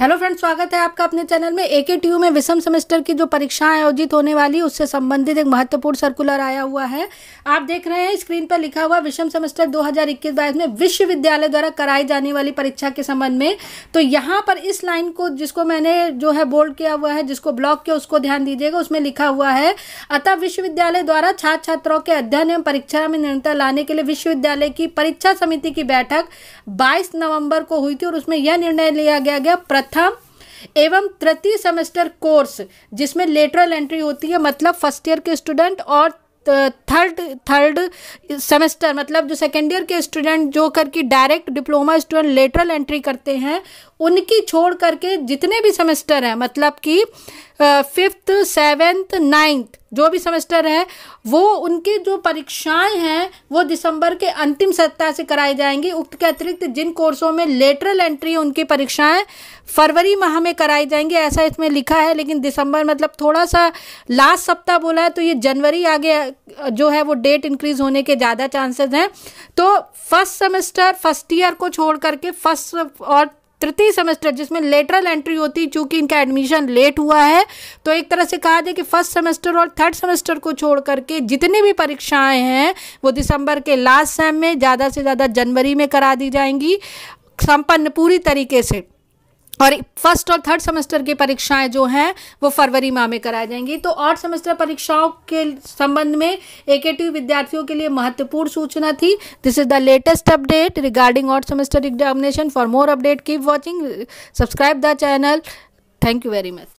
hello friends स्वागत है आपका अपने चैनल में ए के में विषम सेमेस्टर की जो परीक्षाएं आयोजित होने वाली उससे संबंधित एक महत्वपूर्ण सर्कुलर आया हुआ है आप देख रहे हैं स्क्रीन पर लिखा हुआ विषम सेमेस्टर 2021-22 में विश्वविद्यालय द्वारा कराई जाने वाली परीक्षा के संबंध में तो यहाँ पर इस लाइन को जिसको मैंने जो है बोल्ड किया हुआ है जिसको ब्लॉक किया उसको ध्यान दीजिएगा उसमें लिखा हुआ है अतः विश्वविद्यालय द्वारा छात्र छात्राओं के अध्ययन एवं परीक्षा में निरंतर लाने के लिए विश्वविद्यालय की परीक्षा समिति की बैठक बाईस नवम्बर को हुई थी और उसमें यह निर्णय लिया गया गया प्रथम एवं तृतीय सेमेस्टर कोर्स जिसमें लेटरल एंट्री होती है मतलब फर्स्ट ईयर के स्टूडेंट और थर्ड थर्ड सेमेस्टर मतलब जो सेकेंड ईयर के स्टूडेंट जो करके direct diploma student lateral entry करते हैं उनकी छोड़ करके जितने भी सेमेस्टर हैं मतलब कि फिफ्थ सेवेंथ नाइन्थ जो भी सेमेस्टर है वो उनकी जो परीक्षाएं हैं वो दिसंबर के अंतिम सप्ताह से कराई जाएंगी उक्त के अतिरिक्त जिन कोर्सों में लेटरल एंट्री उनकी परीक्षाएं फरवरी माह में कराई जाएंगी ऐसा इसमें लिखा है लेकिन दिसंबर मतलब थोड़ा सा लास्ट सप्ताह बोला है तो ये जनवरी आगे जो है वो डेट इंक्रीज होने के ज़्यादा चांसेस हैं तो फर्स्ट सेमेस्टर फर्स्ट ईयर को छोड़ करके फर्स्ट और तृतीय सेमेस्टर जिसमें लेटरल एंट्री होती है चूंकि इनका एडमिशन लेट हुआ है तो एक तरह से कहा जाए कि फर्स्ट सेमेस्टर और थर्ड सेमेस्टर को छोड़ करके जितनी भी परीक्षाएं हैं वो दिसंबर के लास्ट सेम में ज़्यादा से ज़्यादा जनवरी में करा दी जाएंगी संपन्न पूरी तरीके से और फर्स्ट और थर्ड सेमेस्टर की परीक्षाएं जो हैं वो फरवरी माह में कराई जाएंगी तो और सेमेस्टर परीक्षाओं के संबंध में एक विद्यार्थियों के लिए महत्वपूर्ण सूचना थी this is the latest update regarding और semester examination for more update keep watching subscribe the channel thank you very much